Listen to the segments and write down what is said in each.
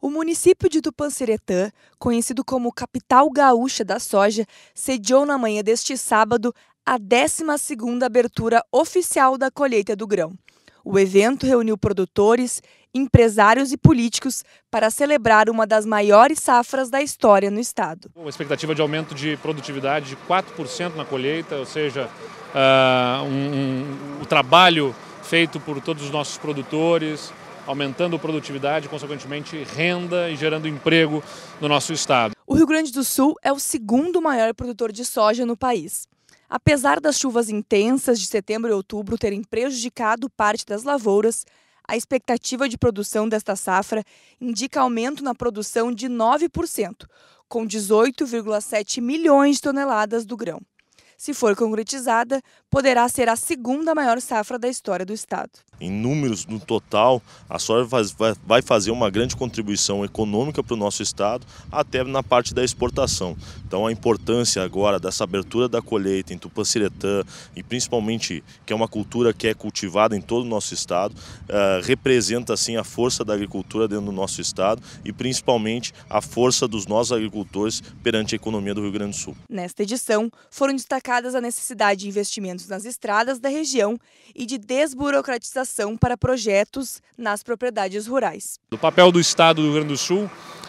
O município de Tupanceretã, conhecido como capital gaúcha da soja, sediou na manhã deste sábado a 12ª abertura oficial da colheita do grão. O evento reuniu produtores, empresários e políticos para celebrar uma das maiores safras da história no estado. Uma expectativa de aumento de produtividade de 4% na colheita, ou seja, uh, um, um, o trabalho feito por todos os nossos produtores, aumentando produtividade, consequentemente renda e gerando emprego no nosso estado. O Rio Grande do Sul é o segundo maior produtor de soja no país. Apesar das chuvas intensas de setembro e outubro terem prejudicado parte das lavouras, a expectativa de produção desta safra indica aumento na produção de 9%, com 18,7 milhões de toneladas do grão. Se for concretizada, poderá ser a segunda maior safra da história do estado. Em números, no total, a soja vai fazer uma grande contribuição econômica para o nosso estado, até na parte da exportação. Então, a importância agora dessa abertura da colheita em Tupaciretã, e principalmente que é uma cultura que é cultivada em todo o nosso estado, eh, representa assim a força da agricultura dentro do nosso estado e principalmente a força dos nossos agricultores perante a economia do Rio Grande do Sul. Nesta edição, foram destacados destacadas a necessidade de investimentos nas estradas da região e de desburocratização para projetos nas propriedades rurais. O papel do Estado do Rio Grande do Sul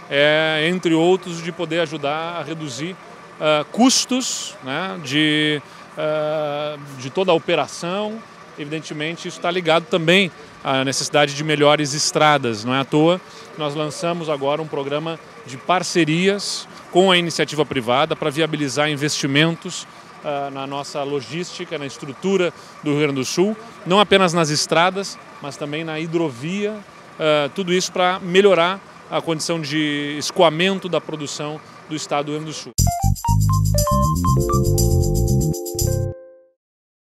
é, entre outros, de poder ajudar a reduzir uh, custos né, de, uh, de toda a operação. Evidentemente, isso está ligado também à necessidade de melhores estradas. Não é à toa nós lançamos agora um programa de parcerias com a iniciativa privada para viabilizar investimentos ah, na nossa logística, na estrutura do Rio Grande do Sul, não apenas nas estradas, mas também na hidrovia, ah, tudo isso para melhorar a condição de escoamento da produção do estado do Rio Grande do Sul.